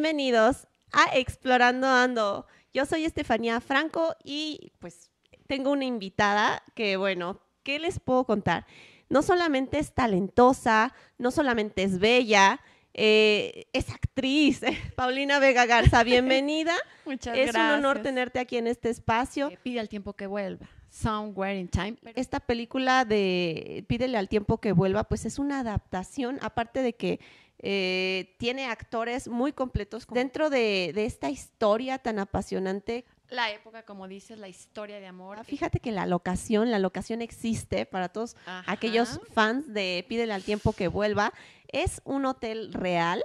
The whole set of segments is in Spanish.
bienvenidos a Explorando Ando. Yo soy Estefanía Franco y pues tengo una invitada que, bueno, ¿qué les puedo contar? No solamente es talentosa, no solamente es bella, eh, es actriz, Paulina Vega Garza, bienvenida. Muchas gracias. Es un honor tenerte aquí en este espacio. Eh, pide al tiempo que vuelva. Somewhere in Time. Esta película de Pídele al tiempo que vuelva, pues es una adaptación, aparte de que eh, tiene actores muy completos dentro de, esta historia tan apasionante. La época, como dices, la historia de amor. Ah, fíjate que la locación, la locación existe para todos aquellos fans de Pídele al tiempo que vuelva. Es un hotel real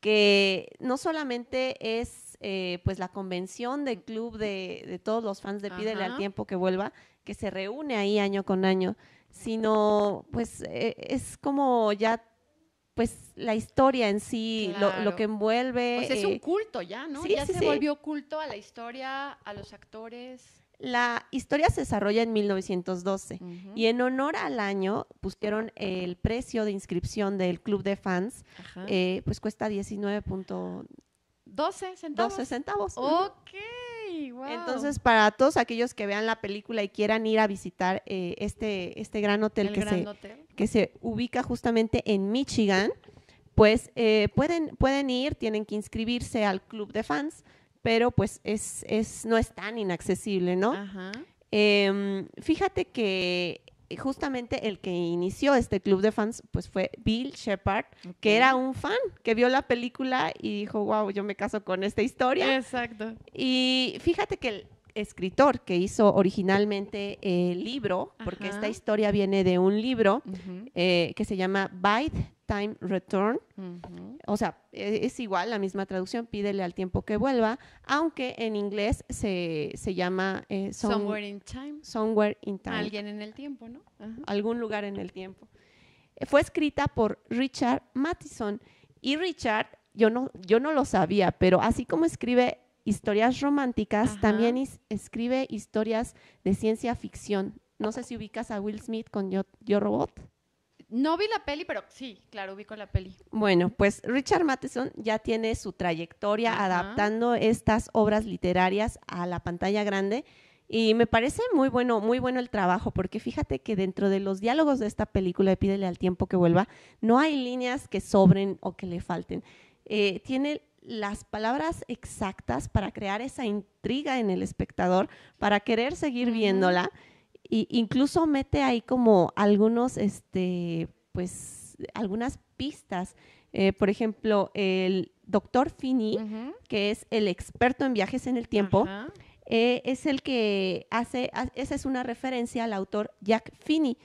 que no solamente es eh, pues la convención del club de, todos los fans de Pídele al tiempo que vuelva, que se reúne ahí año con año, sino pues eh, es como ya pues la historia en sí, lo, que envuelve. Pues es un eh, culto ya, ¿no? ya se volvió culto a la historia, a los actores. La historia se desarrolla en 1912 y en honor al año pusieron el precio de inscripción del club de fans, eh, pues cuesta 19.12 centavos. Ok. Entonces, para todos aquellos que vean la película y quieran ir a visitar eh, este, este gran hotel, que, se, ubica justamente en Michigan, pues eh, pueden, pueden ir, tienen que inscribirse al club de fans, pero pues es, no es tan inaccesible, ¿no? Ajá. Em, fíjate que justamente el que inició este club de fans pues fue Bill Shepard, que era un fan que vio la película y dijo, wow, yo me caso con esta historia. Exacto. Y fíjate que el escritor que hizo originalmente el libro, porque esta historia viene de un libro eh, que se llama Bite time return. O sea, e, es igual, la misma traducción, pídele al tiempo que vuelva, aunque en inglés se, llama... Eh, somewhere in time. Somewhere in time. Alguien en el tiempo, ¿no? Algún lugar en el tiempo. Eh, fue escrita por Richard Mattison y Richard, yo no, yo no lo sabía, pero así como escribe historias románticas, también escribe historias de ciencia ficción. No sé si ubicas a Will Smith con yo Robot. No vi la peli, pero sí, claro, vi con la peli. Bueno, pues Richard Matheson ya tiene su trayectoria adaptando estas obras literarias a la pantalla grande. Y me parece muy bueno, muy bueno el trabajo, porque fíjate que dentro de los diálogos de esta película, de Pídele al tiempo que vuelva, no hay líneas que sobren o que le falten. Eh, tiene las palabras exactas para crear esa intriga en el espectador, para querer seguir viéndola y incluso mete ahí como algunos, este, pues, algunas pistas. Eh, por ejemplo, el doctor Fini, que es el experto en viajes en el tiempo, eh, es el que hace, esa es una referencia al autor Jack Finney,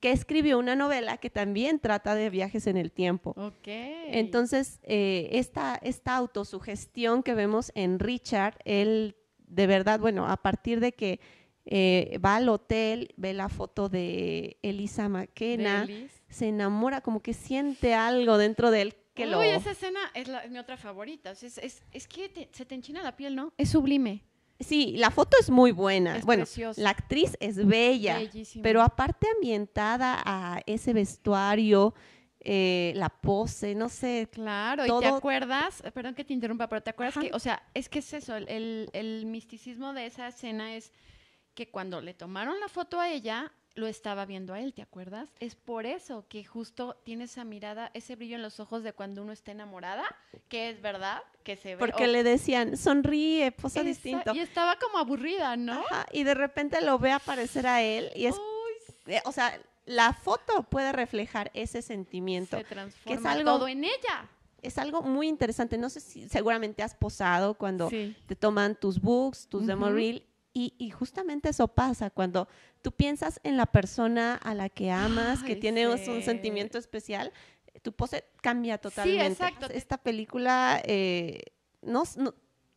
que escribió una novela que también trata de viajes en el tiempo. Entonces, eh, esta, esta autosugestión que vemos en Richard, él de verdad, bueno, a partir de que eh, va al hotel, ve la foto de Elisa Maquena, se enamora, como que siente algo dentro de él que lo... esa escena es, mi otra favorita. Es, que se te enchina la piel, ¿no? Es sublime. Sí, la foto es muy buena. Es bueno, la actriz es bella, pero aparte ambientada a ese vestuario, eh, la pose, no sé. Claro, y te acuerdas, perdón que te interrumpa, pero te acuerdas que, o sea, es que es eso, el misticismo de esa escena es que cuando le tomaron la foto a ella, lo estaba viendo a él, ¿te acuerdas? Es por eso que justo tiene esa mirada, ese brillo en los ojos de cuando uno está enamorada, que es verdad, que se ve. Porque le decían, sonríe, posa distinto. Y estaba como aburrida, ¿no? y de repente lo ve aparecer a él y es. Eh, o sea, la foto puede reflejar ese sentimiento. Se transforma que es algo, todo en ella. Es algo muy interesante. No sé si seguramente has posado cuando te toman tus books, tus demo y, justamente eso pasa cuando tú piensas en la persona a la que amas, que tienes un sentimiento especial, tu pose cambia totalmente. exacto. Esta película eh, no,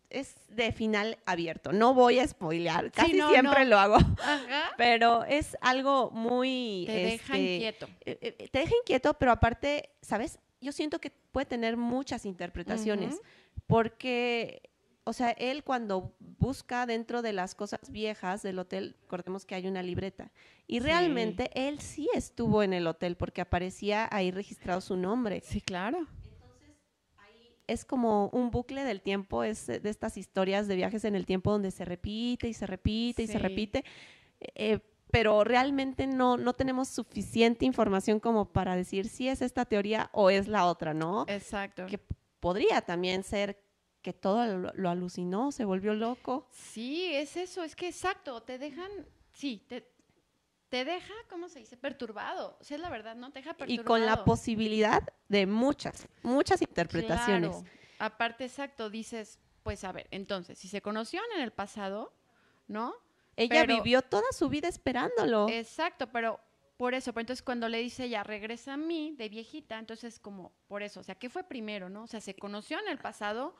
es de final abierto. No voy a spoilear, casi siempre lo hago, pero es algo muy... Te deja este, inquieto. Eh, eh, te deja inquieto, pero aparte, ¿sabes? Yo siento que puede tener muchas interpretaciones, porque o sea, él cuando busca dentro de las cosas viejas del hotel, recordemos que hay una libreta, y realmente él sí estuvo en el hotel porque aparecía ahí registrado su nombre. Sí, claro. Entonces, ahí es como un bucle del tiempo, es de estas historias de viajes en el tiempo donde se repite y se repite y se repite. Eh, pero realmente no, no tenemos suficiente información como para decir si es esta teoría o es la otra, ¿no? Exacto. Que podría también ser todo lo, alucinó, se volvió loco. Sí, es eso, es que exacto, te dejan, sí, te, te deja, ¿cómo se dice? Perturbado. O sea, es la verdad, ¿no? Te deja perturbado. Y con la posibilidad de muchas, muchas interpretaciones. Aparte, exacto, dices, pues a ver, entonces, si se conoció en el pasado, ¿no? Ella vivió toda su vida esperándolo. Exacto, pero por eso, pero entonces cuando le dice ella, regresa a mí de viejita, entonces como, por eso, o sea, ¿qué fue primero, no? O sea, se conoció en el pasado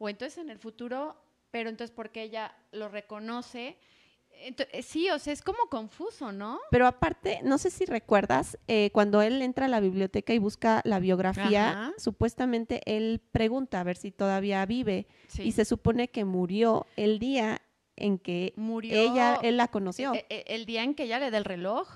o entonces en el futuro, pero entonces porque ella lo reconoce. Eh, sí, o sea, es como confuso, ¿no? Pero aparte, no sé si recuerdas, eh, cuando él entra a la biblioteca y busca la biografía, supuestamente él pregunta a ver si todavía vive y se supone que murió el día en que ella, él la conoció. Eh, el, día en que ella le da el reloj.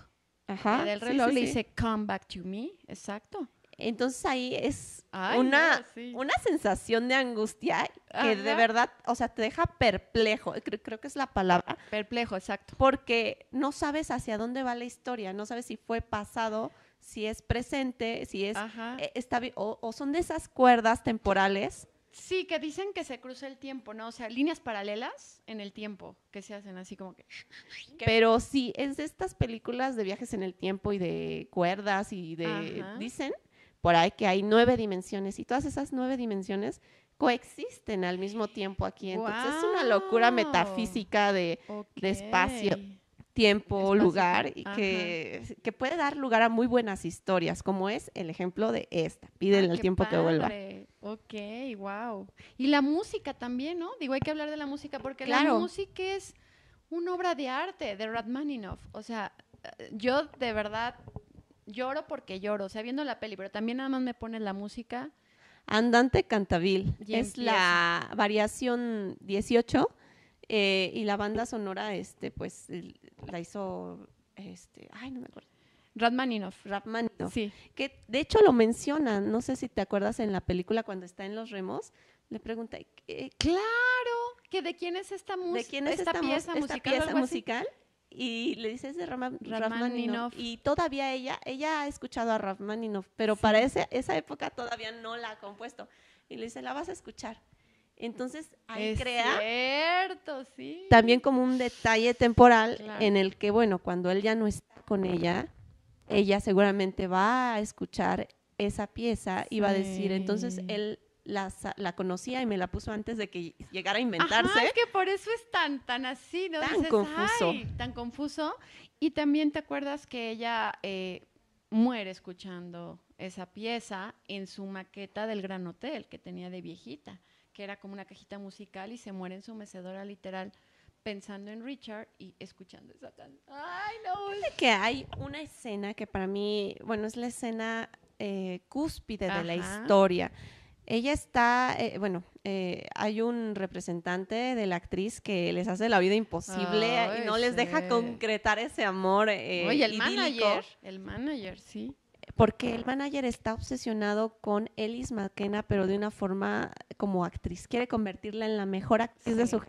Ajá. Le da reloj, le dice, come back to me, exacto. Entonces ahí es una, una sensación de angustia que de verdad, o sea, te deja perplejo, eh, creo, que es la palabra. Perplejo, exacto. Porque no sabes hacia dónde va la historia, no sabes si fue pasado, si es presente, si es... Eh, está, o, son de esas cuerdas temporales Sí, que dicen que se cruza el tiempo, ¿no? O sea, líneas paralelas en el tiempo que se hacen así como que... Pero sí, es de estas películas de viajes en el tiempo y de cuerdas y de... Dicen por ahí que hay nueve dimensiones y todas esas nueve dimensiones coexisten al mismo tiempo aquí. Entonces es una locura metafísica de, espacio, tiempo, lugar, y que, puede dar lugar a muy buenas historias, como es el ejemplo de esta. Pídele ah, el tiempo que vuelva. Ok, wow. Y la música también, ¿no? Digo, hay que hablar de la música porque la música es una obra de arte de Radmaninoff. O sea, eh, yo de verdad lloro porque lloro, o sea, viendo la peli, pero también nada más me pone la música. Andante Cantabil, es la variación 18 eh, y la banda sonora, este, pues, la hizo, este, ay, no me acuerdo. Radmaninoff. Sí. Que de hecho lo menciona. no sé si te acuerdas en la película cuando está en los remos, le pregunta, eh, claro, que de quién es esta música, ¿De quién es esta, pieza musical? y le dice, es de Rafmaninoff. Y todavía ella, ella ha escuchado a Rahmaninov, pero para ese, esa época todavía no la ha compuesto. Y le dice, la vas a escuchar. Entonces, ahí es crea cierto, sí. también como un detalle temporal en el que, bueno, cuando él ya no está con ella, ella seguramente va a escuchar esa pieza y va a decir, entonces él la, conocía y me la puso antes de que llegara a inventarse. que por eso es tan, tan así, Tan confuso. tan confuso. Y también te acuerdas que ella eh, muere escuchando esa pieza en su maqueta del Gran Hotel que tenía de viejita, que era como una cajita musical y se muere en su mecedora literal pensando en Richard y escuchando esa canción. ¡Ay, no! que hay una escena que para mí, bueno, es la escena eh, cúspide de la historia ella está, eh, bueno, eh, hay un representante de la actriz que les hace la vida imposible y no les deja concretar ese amor. Eh, Oye, el manager, el manager, sí. Porque el manager está obsesionado con Ellis McKenna, pero de una forma como actriz. Quiere convertirla en la mejor actriz de su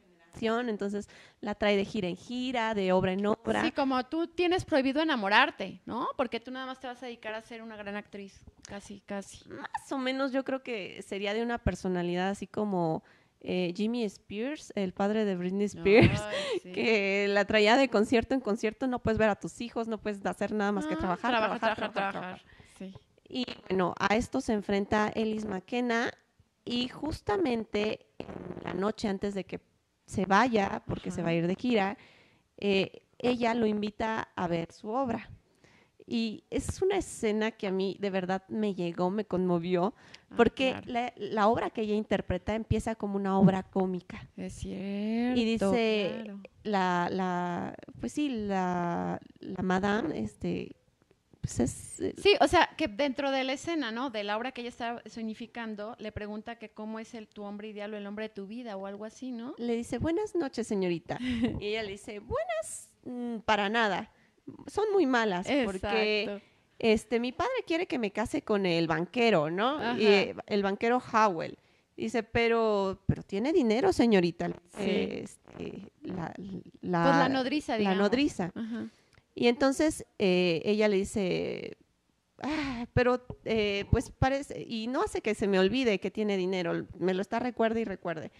entonces la trae de gira en gira, de obra en obra. Sí, como tú tienes prohibido enamorarte, ¿no? Porque tú nada más te vas a dedicar a ser una gran actriz, casi, casi. Más o menos yo creo que sería de una personalidad así como... Eh, Jimmy Spears, el padre de Britney Spears, que la traía de concierto en concierto, no puedes ver a tus hijos, no puedes hacer nada más que ah, trabajar, trabajar, trabajar, trabajar, Sí. Y bueno, a esto se enfrenta Ellis McKenna y justamente la noche antes de que se vaya, porque se va a ir de gira, eh, ella lo invita a ver su obra. Y es una escena que a mí de verdad me llegó, me conmovió, ah, porque la, obra que ella interpreta empieza como una obra cómica. Es cierto. Y dice la, pues sí, la, la madame, este, pues, eh, sí, o sea, que dentro de la escena, ¿no? De la obra que ella está significando, le pregunta que cómo es el, tu hombre ideal o el hombre de tu vida o algo así, ¿no? Le dice, buenas noches, señorita. y ella le dice, buenas mm, para nada. Son muy malas porque este, mi padre quiere que me case con el banquero, ¿no? Eh, el banquero Howell. Dice, pero, pero tiene dinero, señorita. Este, pues la, nodriza, digamos. La nodriza. Ajá. Y entonces eh, ella le dice, ah, pero eh, pues parece, y no hace que se me olvide que tiene dinero, me lo está recuerde y recuerde.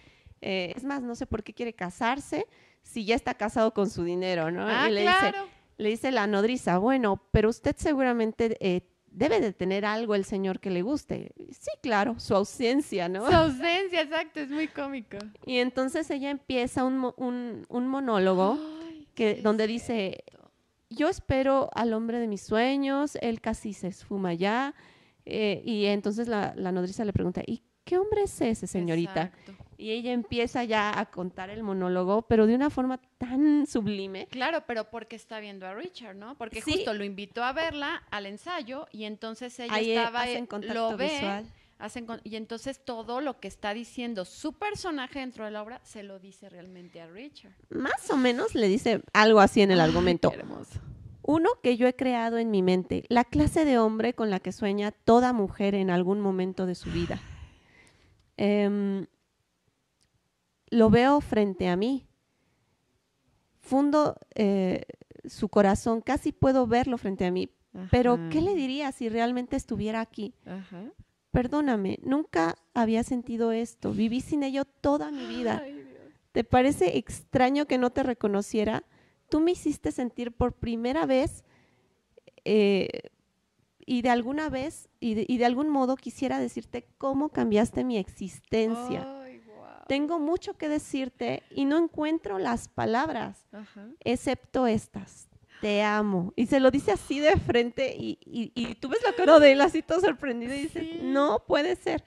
Eh, es más, no sé por qué quiere casarse si ya está casado con su dinero, ¿no? Ah, le, dice, le dice la nodriza, bueno, pero usted seguramente debe de tener algo el señor que le guste. Sí, claro, su ausencia, ¿no? Su ausencia, exacto, es muy cómico. Y entonces ella empieza un, monólogo que, donde dice, yo espero al hombre de mis sueños, él casi se esfuma ya. Eh, y entonces la, nodriza le pregunta, ¿y qué hombre es ese, señorita? Y ella empieza ya a contar el monólogo, pero de una forma tan sublime. Claro, pero porque está viendo a Richard, ¿no? Porque justo lo invitó a verla al ensayo y entonces ella eh, estaba, eh, lo ve, visual y entonces todo lo que está diciendo su personaje dentro de la obra se lo dice realmente a Richard. Más o menos le dice algo así en el argumento. Uno que yo he creado en mi mente, la clase de hombre con la que sueña toda mujer en algún momento de su vida. Em, lo veo frente a mí. Fundo eh, su corazón, casi puedo verlo frente a mí. Pero, ¿qué le diría si realmente estuviera aquí? Ajá perdóname, nunca había sentido esto, viví sin ello toda mi vida. ¿Te parece extraño que no te reconociera? Tú me hiciste sentir por primera vez eh, y de alguna vez y de, algún modo quisiera decirte cómo cambiaste mi existencia. Tengo mucho que decirte y no encuentro las palabras, excepto estas te amo. Y se lo dice así de frente y, y, tú ves la cara de él así todo sorprendido y dices, no puede ser.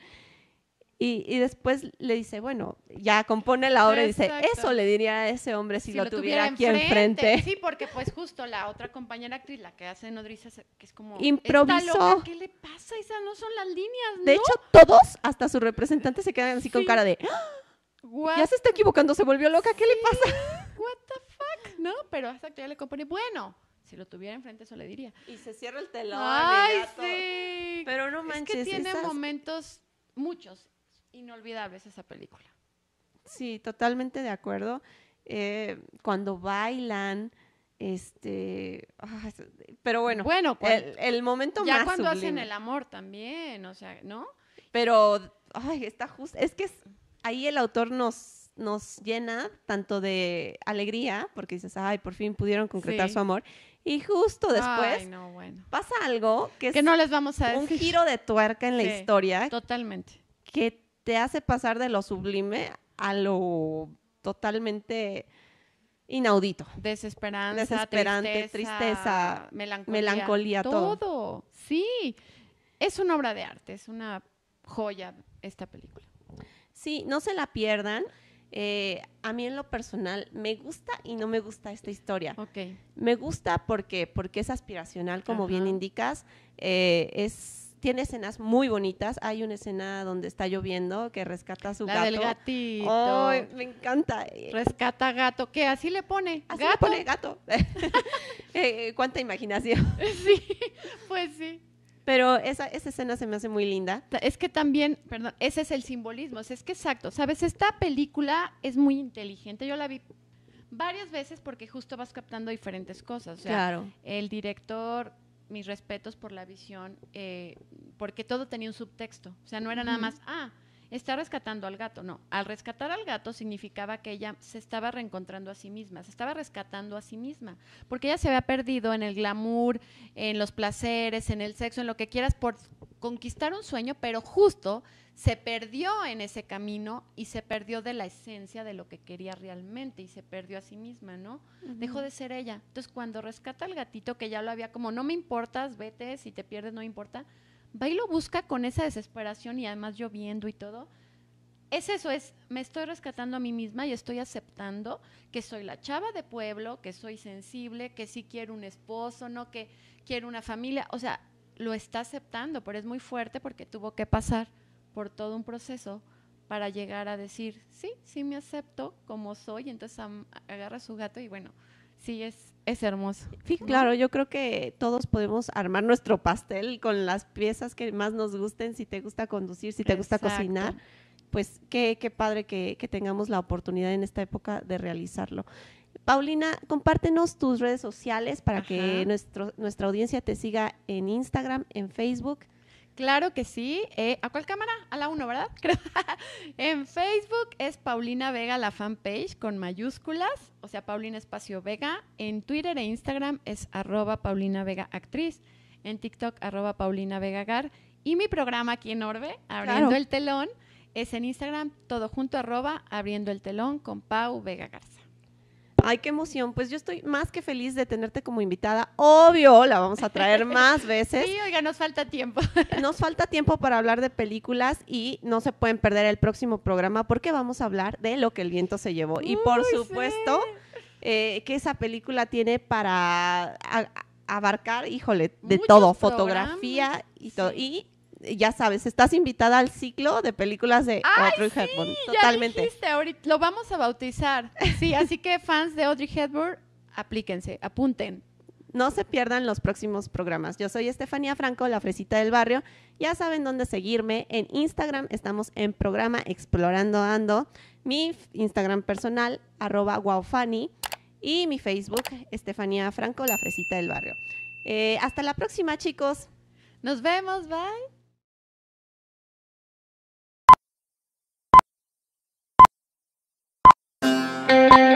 Y, y, después le dice, bueno, ya compone la obra y dice, eso le diría a ese hombre si, lo, tuviera, aquí enfrente. Sí, porque pues justo la otra compañera actriz, la que hace nodriza, que es como... Improvisó. ¿Qué le pasa? Esa no son las líneas, ¿no? De hecho, todos, hasta su representante, se quedan así con cara de... Ah, ya se está equivocando, se volvió loca, ¿qué le pasa? pero hasta que le compone, bueno, si lo tuviera enfrente eso le diría. Y se cierra el telón. Ay, sí. Pero no manches. Es que tiene momentos, muchos, inolvidables esa película. Sí, totalmente de acuerdo. Eh, cuando bailan, este, pero bueno, bueno el, el, momento ya cuando hacen el amor también, o sea, ¿no? Pero, ay, está justo, es que ahí el autor nos nos llena tanto de alegría, porque dices, ay, por fin pudieron concretar su amor. Y justo después pasa algo que, es no les vamos a un giro de tuerca en la historia. Totalmente. Que te hace pasar de lo sublime a lo totalmente inaudito. Desesperanza, Desesperante, tristeza, melancolía, todo. todo. Sí, es una obra de arte, es una joya esta película. Sí, no se la pierdan. Eh, a mí en lo personal me gusta y no me gusta esta historia. Okay. Me gusta porque, porque es aspiracional, como bien indicas. Eh, es, tiene escenas muy bonitas. Hay una escena donde está lloviendo que rescata a su La Del gatito. me encanta. Rescata gato. ¿Qué? Así le pone. Así gato. le pone gato. Eh, ¿Cuánta imaginación? sí, pues sí. Pero esa, esa escena se me hace muy linda. Es que también, perdón, ese es el simbolismo. Es que exacto, ¿sabes? Esta película es muy inteligente. Yo la vi varias veces porque justo vas captando diferentes cosas. claro. El director, mis respetos por la visión, eh, porque todo tenía un subtexto. O sea, no era nada más, ah, está rescatando al gato, no, al rescatar al gato significaba que ella se estaba reencontrando a sí misma, se estaba rescatando a sí misma, porque ella se había perdido en el glamour, en los placeres, en el sexo, en lo que quieras, por conquistar un sueño, pero justo se perdió en ese camino y se perdió de la esencia de lo que quería realmente y se perdió a sí misma, ¿no? Dejó de ser ella. Entonces, cuando rescata al gatito, que ya lo había como, no me importas, vete, si te pierdes, no importa, va y lo busca con esa desesperación y además lloviendo y todo, es eso, es, me estoy rescatando a mí misma y estoy aceptando que soy la chava de pueblo, que soy sensible, que sí quiero un esposo, no que quiero una familia. O sea, lo está aceptando, pero es muy fuerte porque tuvo que pasar por todo un proceso para llegar a decir, sí, sí me acepto como soy. Entonces agarra su gato y bueno, Sí, es, es hermoso. Sí, claro, yo creo que todos podemos armar nuestro pastel con las piezas que más nos gusten, si te gusta conducir, si te gusta cocinar. Pues qué, qué padre que, tengamos la oportunidad en esta época de realizarlo. Paulina, compártenos tus redes sociales para que nuestro, nuestra audiencia te siga en Instagram, en Facebook. Claro que sí. Eh, ¿A cuál cámara? A la 1, ¿verdad? en Facebook es Paulina Vega la fanpage con mayúsculas, o sea, Paulina Espacio Vega. En Twitter e Instagram es arroba Paulina Vega Actriz. En TikTok arroba Paulina Vega Gar. Y mi programa aquí en Orbe, Abriendo el Telón, es en Instagram todo junto arroba Abriendo el Telón con Pau Vega Garza. Ay, qué emoción. Pues yo estoy más que feliz de tenerte como invitada. Obvio, la vamos a traer más veces. Sí, oiga, nos falta tiempo. Nos falta tiempo para hablar de películas y no se pueden perder el próximo programa porque vamos a hablar de lo que el viento se llevó. y por supuesto, eh, que esa película tiene para abarcar, híjole, de todo, fotografía y todo ya sabes, estás invitada al ciclo de películas de Audrey sí, Hepburn. Totalmente. Ya dijiste, ahorita, lo vamos a bautizar. Sí, así que fans de Audrey Hepburn, aplíquense, apunten. No se pierdan los próximos programas. Yo soy Estefanía Franco, la fresita del barrio. Ya saben dónde seguirme. En Instagram estamos en programa Explorando Ando. Mi Instagram personal, arroba Y mi Facebook, Estefanía Franco, la fresita del barrio. Eh, hasta la próxima, chicos. Nos vemos, bye. Thank you.